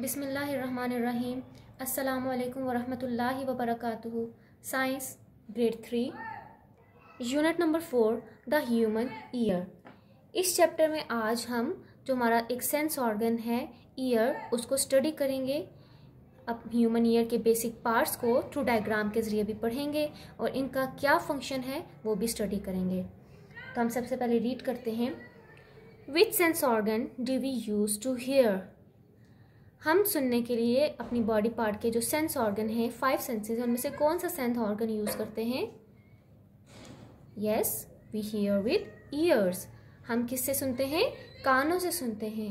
बिसमीम् अल्लाम वरहमल वबरक science grade three unit number four the human ear इस चैप्टर में आज हम जो हमारा एक सेंस ऑर्गन है ईयर उसको स्टडी करेंगे अब ह्यूमन ईयर के बेसिक पार्ट्स को थ्रू डायग्राम के ज़रिए भी पढ़ेंगे और इनका क्या फंक्शन है वो भी स्टडी करेंगे तो हम सबसे पहले रीड करते हैं which sense organ do we use to hear हम सुनने के लिए अपनी बॉडी पार्ट के जो सेंस ऑर्गन हैं फाइव सेंसेस उनमें से कौन सा सेंस ऑर्गन यूज़ करते हैं yes we hear with ears हम किससे सुनते हैं कानों से सुनते हैं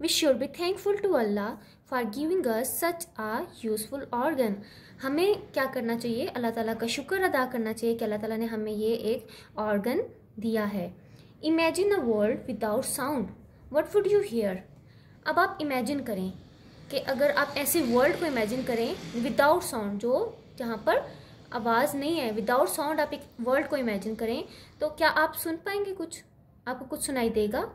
we should be thankful to Allah for giving us such a useful organ हमें क्या करना चाहिए अल्लाह ताला का शुक्र अदा करना चाहिए कि अल्लाह ताला ने हमें ये एक ऑर्गन दिया है imagine a world without sound what would you hear अब आप इमेजिन करें कि अगर आप ऐसे वर्ल्ड को इमेजिन करें विदाउट साउंड जो जहाँ पर आवाज़ नहीं है विदाउट साउंड आप एक वर्ल्ड को इमेजिन करें तो क्या आप सुन पाएंगे कुछ आपको कुछ सुनाई देगा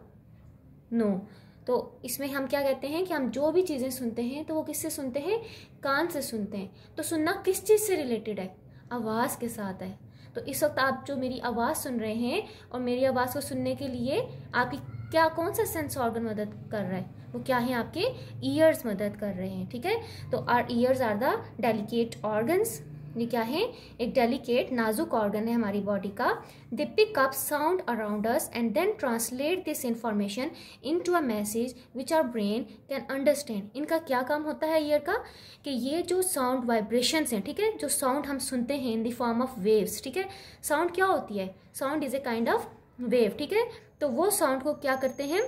नो no. तो इसमें हम क्या कहते हैं कि हम जो भी चीज़ें सुनते हैं तो वो किससे सुनते हैं कान से सुनते हैं तो सुनना किस चीज़ से रिलेटेड है आवाज़ के साथ है तो इस वक्त आप जो मेरी आवाज़ सुन रहे हैं और मेरी आवाज़ को सुनने के लिए आपकी क्या कौन सा सेंस ऑर्गन मदद कर रहा है वो क्या है आपके ईयर्स मदद कर रहे हैं ठीक है तो our ears are the delicate organs ये क्या है एक डेलिकेट नाजुक ऑर्गन है हमारी बॉडी का they pick up sound around us and then translate this information into a message which our brain can understand इनका क्या काम होता है ईयर का कि ये जो साउंड वाइब्रेशंस हैं ठीक है जो साउंड हम सुनते हैं in the form of waves ठीक है साउंड क्या होती है sound is a kind of wave ठीक है तो वो साउंड को क्या करते हैं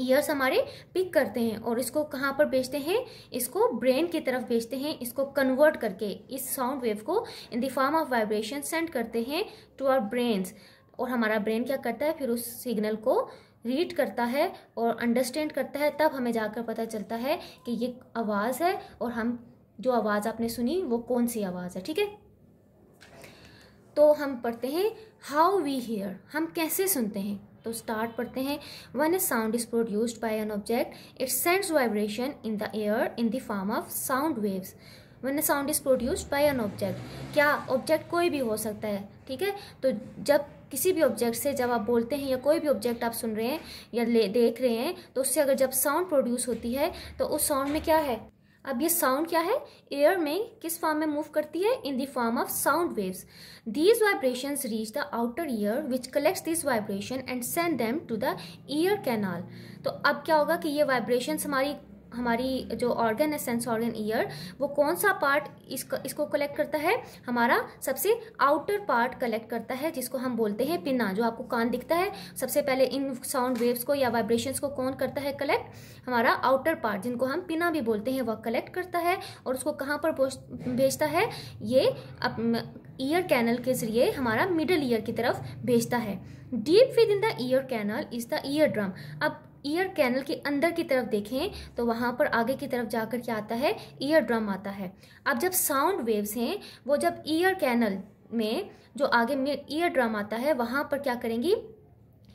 ईयर्स हमारे पिक करते हैं और इसको कहाँ पर बेचते हैं इसको ब्रेन की तरफ बेचते हैं इसको कन्वर्ट करके इस साउंड वेव को in the form of vibration send करते हैं टू आर ब्रेन्स और हमारा ब्रेन क्या करता है फिर उस सिग्नल को रीड करता है और अंडरस्टैंड करता है तब हमें जाकर पता चलता है कि ये आवाज़ है और हम जो आवाज़ आपने सुनी वो कौन सी आवाज़ है ठीक है तो हम पढ़ते हैं हाउ वी हेयर हम कैसे सुनते हैं तो स्टार्ट पढ़ते हैं one a sound is produced by an object it sends vibration in the air in the form of sound waves one a sound is produced by an object क्या object कोई भी हो सकता है ठीक है तो जब किसी भी ऑब्जेक्ट से जब आप बोलते हैं या कोई भी ऑब्जेक्ट आप सुन रहे हैं या देख रहे हैं तो उससे अगर जब साउंड प्रोड्यूस होती है तो उस साउंड में क्या है अब ये साउंड क्या है एयर में किस फॉर्म में मूव करती है in the form of sound waves these vibration reach the outer ear which collects this vibration and send them to the ear canal तो अब क्या होगा कि ये वाइब्रेशन हमारी हमारी जो ऑर्गन है सेंस ऑर्गन ईयर वो कौन सा पार्ट इसको इसको कलेक्ट करता है हमारा सबसे आउटर पार्ट कलेक्ट करता है जिसको हम बोलते हैं पिना जो आपको कान दिखता है सबसे पहले इन साउंड वेव्स को या वाइब्रेशंस को कौन करता है कलेक्ट हमारा आउटर पार्ट जिनको हम पिना भी बोलते हैं वह कलेक्ट करता है और उसको कहाँ पर भेजता है ये ईयर कैनल के जरिए हमारा मिडल ईयर की तरफ भेजता है deep within the ear canal is the eardrum अब ईयर कैनल के अंदर की तरफ देखें तो वहाँ पर आगे की तरफ जाकर क्या आता है ईयर ड्रम आता है अब जब साउंड वेव्स हैं वो जब ईयर कैनल में जो आगे में ईयर ड्रम आता है वहाँ पर क्या करेंगी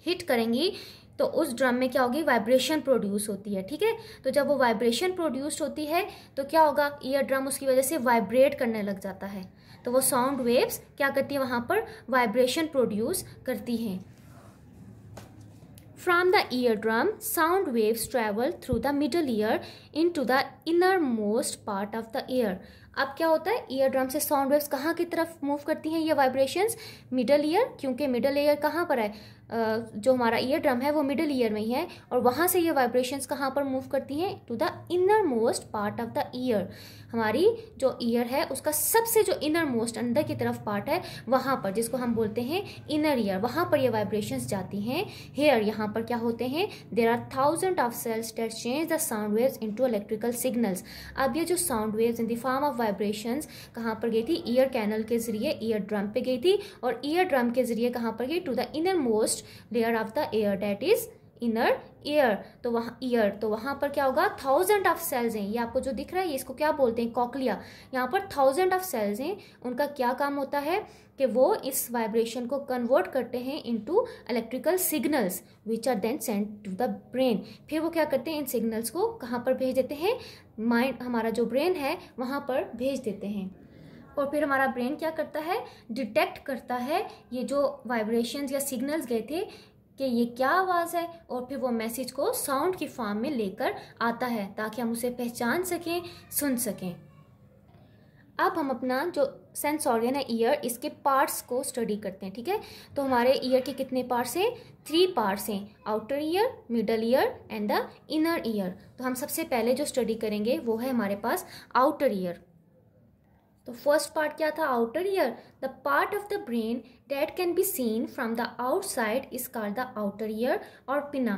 हिट करेंगी तो उस ड्रम में क्या होगी वाइब्रेशन प्रोड्यूस होती है ठीक है तो जब वो वाइब्रेशन प्रोड्यूस होती है तो क्या होगा ईयर ड्रम उसकी वजह से वाइब्रेट करने लग जाता है तो वो साउंड वेव्स क्या करती है वहाँ पर वाइब्रेशन प्रोड्यूस करती हैं From the eardrum, sound waves travel through the middle ear into the innermost part of the ear. अब क्या होता है ईयर ड्रम से साउंड वेव्स कहाँ की तरफ मूव करती हैं ये वाइब्रेशंस मिडल ईयर क्योंकि मिडल ईयर कहाँ पर है जो हमारा ईयर ड्रम है वो मिडल ईयर में ही है और वहाँ से ये वाइब्रेशंस कहाँ पर मूव करती हैं to the innermost part of the ear हमारी जो ईयर है उसका सबसे जो इनर मोस्ट अंदर की तरफ पार्ट है वहाँ पर जिसको हम बोलते हैं इनर ईयर वहाँ पर ये वाइब्रेशंस जाती हैं हेयर यहाँ पर क्या होते हैं there are thousand of cells that change the sound waves to electrical signals अब ये जो sound waves in the form of vibration कहाँ पर गई थी ईयर कैनल के जरिए ईयर ड्रम पर गई थी और ईयर ड्रम के जरिए कहाँ पर गई to the innermost layer of the ear that is inner ear तो वहाँ ईयर तो वहाँ पर क्या होगा थाउजेंड ऑफ सेल्स हैं ये आपको जो दिख रहा है इसको क्या बोलते हैं कॉकलिया यहाँ पर थाउजेंड ऑफ सेल्स हैं उनका क्या काम होता है कि वो इस वाइब्रेशन को कन्वर्ट करते हैं into electrical signals which are then send to the brain फिर वो क्या करते हैं इन सिग्नल्स को कहाँ पर भेज देते हैं माइंड हमारा जो ब्रेन है वहाँ पर भेज देते हैं और फिर हमारा ब्रेन क्या करता है डिटेक्ट करता है ये जो वाइब्रेशंस या सिग्नल्स गए थे कि ये क्या आवाज़ है और फिर वो मैसेज को साउंड की फॉर्म में लेकर आता है ताकि हम उसे पहचान सकें सुन सकें अब हम अपना जो सेंस ऑर्गन है ईयर इसके पार्ट्स को स्टडी करते हैं ठीक है तो हमारे ईयर के कितने पार्ट्स हैं थ्री पार्ट्स हैं outer ear middle ear and the inner ear तो हम सबसे पहले जो स्टडी करेंगे वो है हमारे पास आउटर ईयर तो फर्स्ट पार्ट क्या था outer ear the part of the brain that can be seen from the outside is called the outer ear और पिना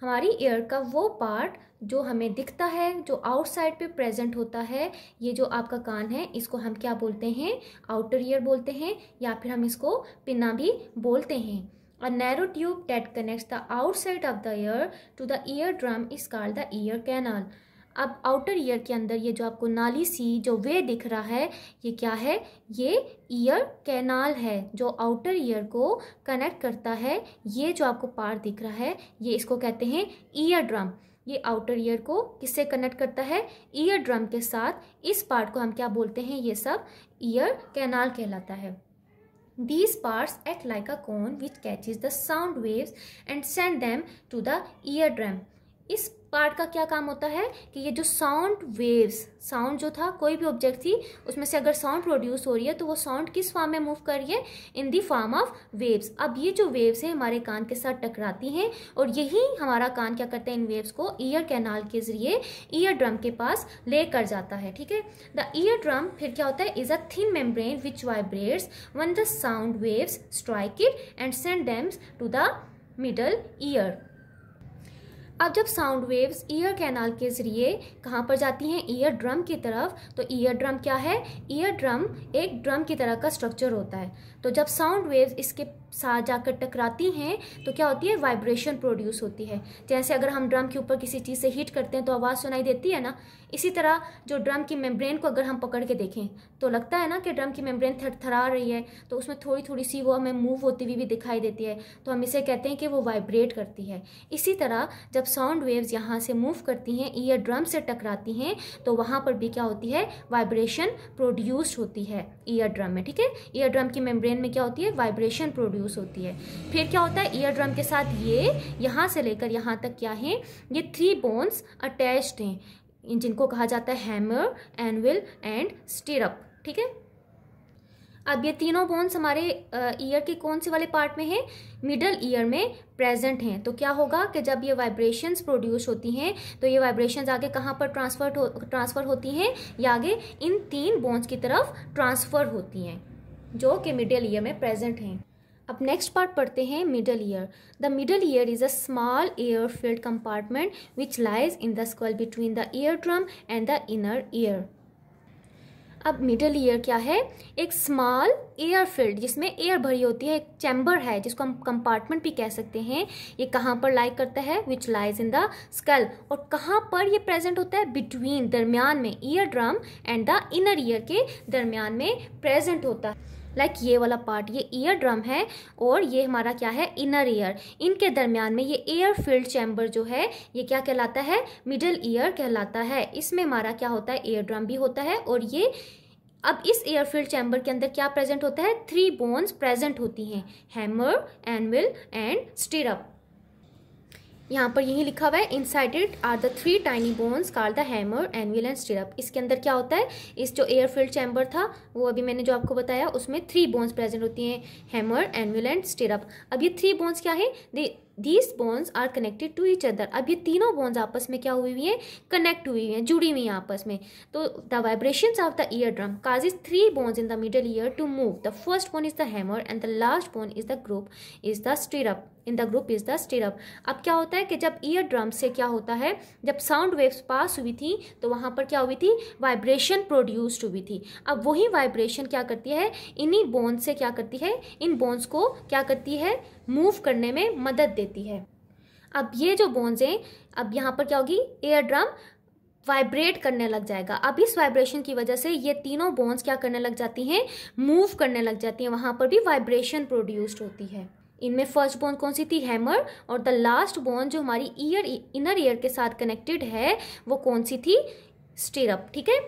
हमारी ईयर का वो पार्ट जो हमें दिखता है जो आउटसाइड पे प्रेजेंट होता है ये जो आपका कान है इसको हम क्या बोलते हैं आउटर ईयर बोलते हैं या फिर हम इसको पिना भी बोलते हैं और narrow tube that connects the the of the ear to the eardrum is called the ear canal अब आउटर ईयर के अंदर ये जो आपको नाली सी जो वे दिख रहा है ये क्या है ये ईयर कैनाल है जो आउटर ईयर को कनेक्ट करता है ये जो आपको पार्ट दिख रहा है ये इसको कहते हैं ईयर ड्रम ये आउटर ईयर को किससे कनेक्ट करता है ईयर ड्रम के साथ इस पार्ट को हम क्या बोलते हैं ये सब ईयर कैनाल कहलाता है These act like a cone which catches the sound waves and send them to the eardrum इस पार्ट का क्या काम होता है कि ये जो साउंड वेव्स साउंड जो था कोई भी ऑब्जेक्ट थी उसमें से अगर साउंड प्रोड्यूस हो रही है तो वो साउंड किस फॉर्म में मूव कर रही है in the form of waves अब ये जो वेव्स हैं हमारे कान के साथ टकराती हैं और यही हमारा कान क्या करते हैं इन वेव्स को ईयर कैनाल के जरिए ईयर ड्रम के पास ले कर जाता है ठीक है द ईयर ड्रम फिर क्या होता है is a thin membrane which vibrates when the sound waves strike it and send them to the middle ear अब जब साउंड वेव्स ईयर कैनाल के ज़रिए कहाँ पर जाती हैं ईयर ड्रम की तरफ तो ईयर ड्रम क्या है ईयर ड्रम एक ड्रम की तरह का स्ट्रक्चर होता है तो जब साउंड वेव्स इसके साथ जाकर टकराती हैं तो क्या होती है वाइब्रेशन प्रोड्यूस होती है जैसे अगर हम ड्रम के ऊपर किसी चीज़ से हीट करते हैं तो आवाज़ सुनाई देती है ना इसी तरह जो ड्रम की मेम्ब्रेन को अगर हम पकड़ के देखें तो लगता है ना कि ड्रम की मेम्ब्रेन थरथरा रही है तो उसमें थोड़ी थोड़ी सी वो हमें मूव होती हुई भी दिखाई देती है तो हम इसे कहते हैं कि वो वाइब्रेट करती है इसी तरह जब साउंड वेव्स यहाँ से मूव करती हैं ईयर ड्रम से टकराती हैं तो वहाँ पर भी क्या होती है वाइब्रेशन प्रोड्यूस होती है ईयर ड्रम में ठीक है ईयर ड्रम की मेम्ब्रेन में क्या होती है वाइब्रेशन प्रोड्यूस प्रोड्यूस होती है फिर क्या होता है ईयर ड्रम के साथ ये यहाँ से लेकर यहाँ तक क्या है ये थ्री बोन्स अटैच्ड हैं जिनको कहा जाता है हैमर एनविल एंड स्टिरअप ठीक है अब ये तीनों बोन्स हमारे ईयर के कौन से वाले पार्ट में है मिडल ईयर में प्रेजेंट हैं तो क्या होगा कि जब ये वाइब्रेशंस प्रोड्यूस होती हैं तो ये वाइब्रेशंस आगे कहाँ पर ट्रांसफर हो ट्रांसफ़र होती हैं या आगे इन तीन बोन्स की तरफ ट्रांसफ़र होती हैं जो कि मिडल ईयर में प्रेजेंट हैं अब नेक्स्ट पार्ट पढ़ते हैं middle ear the middle ear is a small air filled compartment which lies in the skull between the eardrum and the inner ear अब मिडल ईयर क्या है एक small air filled जिसमें air भरी होती है एक चैम्बर है जिसको हम कंपार्टमेंट भी कह सकते हैं ये कहाँ पर लाइक करता है which lies in the skull और कहाँ पर ये प्रेजेंट होता है बिटवीन दरमियान में eardrum and the inner ear के दरमियान में प्रेजेंट होता है लाइक like ये वाला पार्ट ये ईयर ड्रम है और ये हमारा क्या है इनर ईयर इनके दरमियान में ये एयर फील्ड चैम्बर जो है ये क्या कहलाता है मिडल ईयर कहलाता है इसमें हमारा क्या होता है एयर ड्रम भी होता है और ये अब इस एयरफील्ड चैम्बर के अंदर क्या प्रेजेंट होता है थ्री बोन्स प्रेजेंट होती हैं हैमर एनविल एंड स्टिरअप यहाँ पर यही लिखा हुआ है inside it are the three tiny bones called the hammer anvil and stirrup इसके अंदर क्या होता है इस जो एयरफील्ड चैम्बर था वो अभी मैंने जो आपको बताया उसमें थ्री बोन्स प्रेजेंट होती हैं हैमर एनविल एंड स्टिरअप अब ये थ्री बोन्स क्या है they these bones are connected to each other अब ये तीनों बोन्स आपस में क्या हुई हुई हैं कनेक्ट हुई हुई हैं जुड़ी हुई हैं आपस में तो the vibration of the eardrum causes three bones in the middle ear to move the first bone is the hammer and the last bone is the group is the stirrup in the group is the stirrup अब क्या होता है कि जब year eardrum से क्या होता है जब साउंड वेव्स पास हुई थी तो वहाँ पर क्या हुई थी वाइब्रेशन प्रोड्यूस्ड हुई थी अब वही वाइब्रेशन क्या करती है इन्हीं बोन्स से क्या करती है इन बोन्स को क्या करती है मूव करने में मदद देती है अब ये जो बोन्स हैं अब यहाँ पर क्या होगी एयर ड्रम वाइब्रेट करने लग जाएगा अब इस वाइब्रेशन की वजह से ये तीनों बोन्स क्या करने लग जाती हैं मूव करने लग जाती हैं वहाँ पर भी वाइब्रेशन प्रोड्यूस्ड होती है इनमें फर्स्ट बोन कौन सी थी हैमर और द लास्ट बोन जो हमारी ईयर इनर ईयर के साथ कनेक्टेड है वो कौन सी थी स्टिरप ठीक है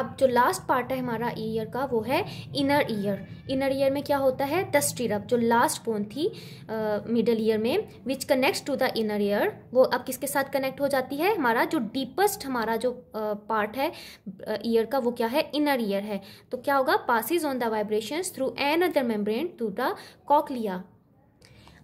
अब जो लास्ट पार्ट है हमारा ईयर का वो है इनर ईयर इनर ईयर में क्या होता है दस्टिरप जो लास्ट बोन थी मिडल ईयर में which connects to the inner ear वो अब किसके साथ कनेक्ट हो जाती है हमारा जो डीपेस्ट हमारा जो पार्ट है ईयर का वो क्या है इनर ईयर है तो क्या होगा passes on the vibration through another membrane to the cochlea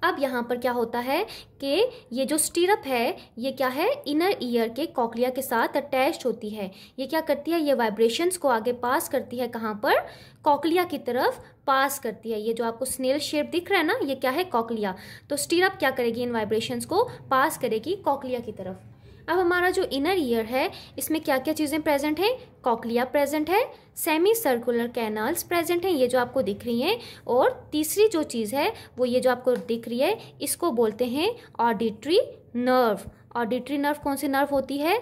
अब यहाँ पर क्या होता है कि ये जो स्टीरप है ये क्या है इनर ईयर के कॉकलिया के साथ अटैच होती है ये क्या करती है ये वाइब्रेशंस को आगे पास करती है कहाँ पर कॉकलिया की तरफ पास करती है ये जो आपको स्नेल शेप दिख रहा है ना ये क्या है कॉकलिया तो स्टीरप क्या करेगी इन वाइब्रेशंस को पास करेगी कॉकलिया की तरफ अब हमारा जो इनर ईयर है इसमें क्या क्या चीज़ें प्रेजेंट हैं कॉकलिया प्रेजेंट है सेमी सर्कुलर कैनाल्स प्रेजेंट हैं ये जो आपको दिख रही हैं और तीसरी जो चीज़ है वो ये जो आपको दिख रही है इसको बोलते हैं ऑडिट्री नर्व ऑडिट्री नर्व कौन सी नर्व होती है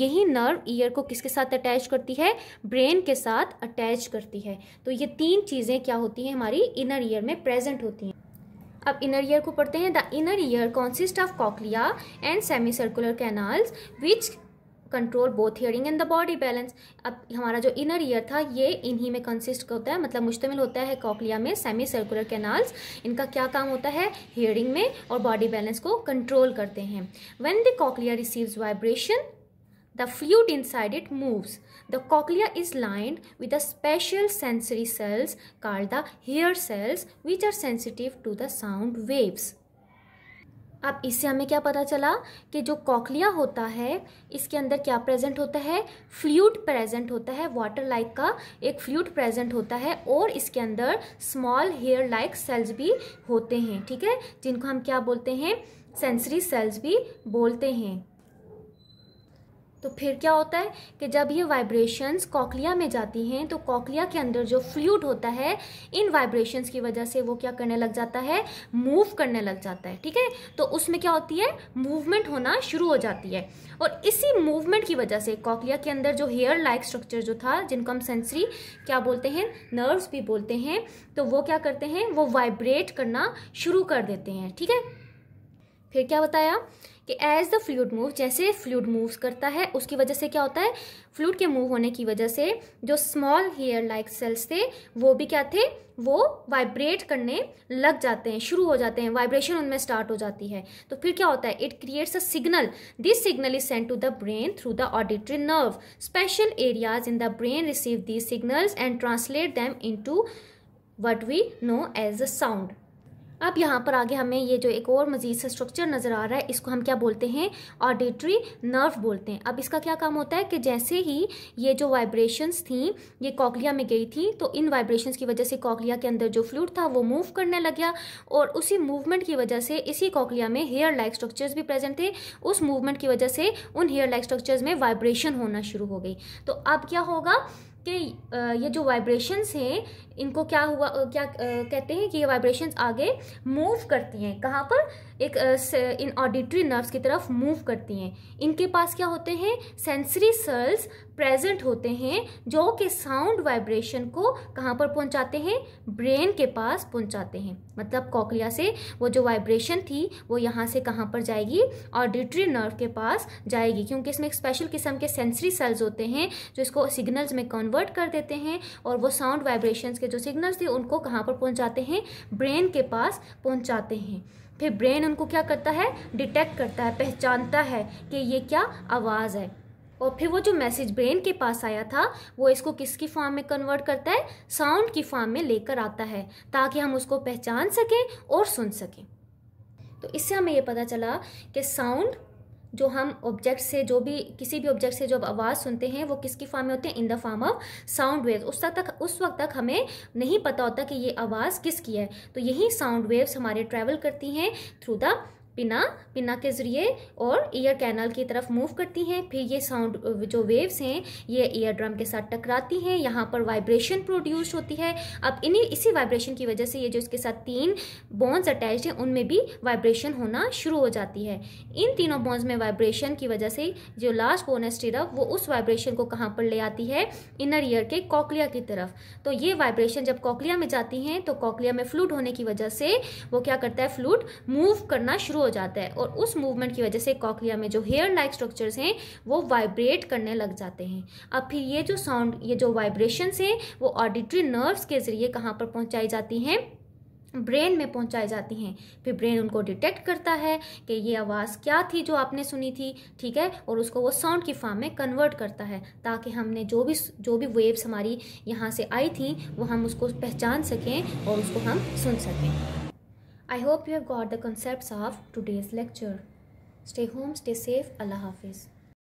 यही नर्व ईयर को किसके साथ अटैच करती है ब्रेन के साथ अटैच करती है तो ये तीन चीज़ें क्या होती हैं हमारी इनर ईयर में प्रेजेंट होती हैं अब इनर ईयर को पढ़ते हैं the inner ear consist of cochlea and semicircular canals which control both hearing and the body balance अब हमारा जो इनर ईयर था ये इन्हीं में कंसिस्ट होता है मतलब मुश्तमिल होता है कॉकलिया में सेमी सर्कुलर कैनाल्स इनका क्या काम होता है हियरिंग में और बॉडी बैलेंस को कंट्रोल करते हैं when the cochlea receives vibration the fluid inside it moves The cochlea is lined with a special sensory cells called the hair cells which are sensitive to the sound waves. अब इससे हमें क्या पता चला कि जो कॉकलिया होता है इसके अंदर क्या प्रेजेंट होता है फ्लूड प्रेजेंट होता है वाटर लाइक -like का एक फ्लूड प्रेजेंट होता है और इसके अंदर स्मॉल हेयर लाइक सेल्स भी होते हैं ठीक है जिनको हम क्या बोलते हैं सेंसरी सेल्स भी बोलते हैं तो फिर क्या होता है कि जब ये वाइब्रेशंस कॉकलिया में जाती हैं तो कॉकलिया के अंदर जो फ्लूड होता है इन वाइब्रेशंस की वजह से वो क्या करने लग जाता है मूव करने लग जाता है ठीक है तो उसमें क्या होती है मूवमेंट होना शुरू हो जाती है और इसी मूवमेंट की वजह से कॉकलिया के अंदर जो हेयर लाइक स्ट्रक्चर जो था जिनको हम सेंसरी क्या बोलते हैं नर्व्स भी बोलते हैं तो वो क्या करते हैं वो वाइब्रेट करना शुरू कर देते हैं ठीक है फिर क्या बताया कि एज द फ्लूड मूव जैसे फ्लूड मूव्स करता है उसकी वजह से क्या होता है फ्लूड के मूव होने की वजह से जो स्मॉल हेयर लाइक सेल्स थे वो भी क्या थे वो वाइब्रेट करने लग जाते हैं शुरू हो जाते हैं वाइब्रेशन उनमें स्टार्ट हो जाती है तो फिर क्या होता है it creates a signal this signal is send to the brain through the auditory nerve special areas in the brain receive these signals and translate them into what we know as a sound अब यहाँ पर आगे हमें ये जो एक और मजीद सा स्ट्रक्चर नज़र आ रहा है इसको हम क्या बोलते हैं ऑडिटरी नर्व बोलते हैं अब इसका क्या काम होता है कि जैसे ही ये जो वाइब्रेशंस थी ये कॉकलिया में गई थी तो इन वाइब्रेशंस की वजह से कॉकलिया के अंदर जो फ्लूड था वो मूव करने लग गया और उसी मूवमेंट की वजह से इसी कॉकलिया में हेयर लाइक स्ट्रक्चर्स भी प्रेजेंट थे उस मूवमेंट की वजह से उन हेयर लाइक स्ट्रक्चर्स में वाइब्रेशन होना शुरू हो गई तो अब क्या होगा कि ये जो वाइब्रेशंस हैं इनको क्या हुआ क्या कहते हैं कि ये वाइब्रेशंस आगे मूव करती हैं कहाँ पर एक इन ऑडिटरी नर्व्स की तरफ मूव करती हैं इनके पास क्या होते हैं सेंसरी सेल्स प्रेजेंट होते हैं जो कि साउंड वाइब्रेशन को कहाँ पर पहुँचाते हैं ब्रेन के पास पहुँचाते हैं मतलब कॉकलिया से वो जो वाइब्रेशन थी वो यहाँ से कहाँ पर जाएगी ऑडिटरी नर्व के पास जाएगी क्योंकि इसमें एक स्पेशल किस्म के सेंसरी सेल्स होते हैं जो इसको सिग्नल्स में कन्वर्ट कर देते हैं और वो साउंड वाइब्रेशन के जो सिग्नल्स थे उनको कहाँ पर पहुँचाते हैं ब्रेन के पास पहुँचाते हैं फिर ब्रेन उनको क्या करता है डिटेक्ट करता है पहचानता है कि ये क्या आवाज़ है और फिर वो जो मैसेज ब्रेन के पास आया था वो इसको किसकी फॉर्म में कन्वर्ट करता है साउंड की फॉर्म में लेकर आता है ताकि हम उसको पहचान सकें और सुन सकें तो इससे हमें ये पता चला कि साउंड जो हम ऑब्जेक्ट से जो भी किसी भी ऑब्जेक्ट से जो आवाज़ सुनते हैं वो किसकी फॉर्म में होते हैं in the form of sound waves उस तक उस वक्त तक हमें नहीं पता होता कि ये आवाज़ किसकी है तो यही साउंड वेव्स हमारे ट्रैवल करती हैं थ्रू द पिना पिना के ज़रिए और ईयर कैनल की तरफ मूव करती हैं फिर ये साउंड जो वेव्स हैं ये ईयर ड्रम के साथ टकराती हैं यहाँ पर वाइब्रेशन प्रोड्यूस होती है अब इन्हीं इसी वाइब्रेशन की वजह से ये जो इसके साथ तीन बोन्स अटैच हैं उनमें भी वाइब्रेशन होना शुरू हो जाती है इन तीनों बोन्स में वाइब्रेशन की वजह से जो लास्ट बोन है स्टीरअप वो उस वाइब्रेशन को कहाँ पर ले आती है इनर ईयर के कॉकलिया की तरफ तो ये वाइब्रेशन जब कॉकलिया में जाती हैं तो कॉकलिया में फ्लूट होने की वजह से वो क्या करता है फ्लूट मूव करना शुरू हो जाता है और उस मूवमेंट की वजह से कॉकलिया में जो हेयर लाइक स्ट्रक्चर्स हैं वो वाइब्रेट करने लग जाते हैं अब फिर ये जो साउंड ये जो वाइब्रेशंस हैं वो ऑडिटरी नर्व्स के ज़रिए कहाँ पर पहुँचाई जाती हैं ब्रेन में पहुंचाई जाती हैं फिर ब्रेन उनको डिटेक्ट करता है कि ये आवाज़ क्या थी जो आपने सुनी थी ठीक है और उसको वो साउंड की फॉर्म में कन्वर्ट करता है ताकि हमने जो भी जो भी वेव्स हमारी यहाँ से आई थी वो हम उसको पहचान सकें और उसको हम सुन सकें I hope you have got the concepts of today's lecture. Stay home, stay safe. Allah Hafiz.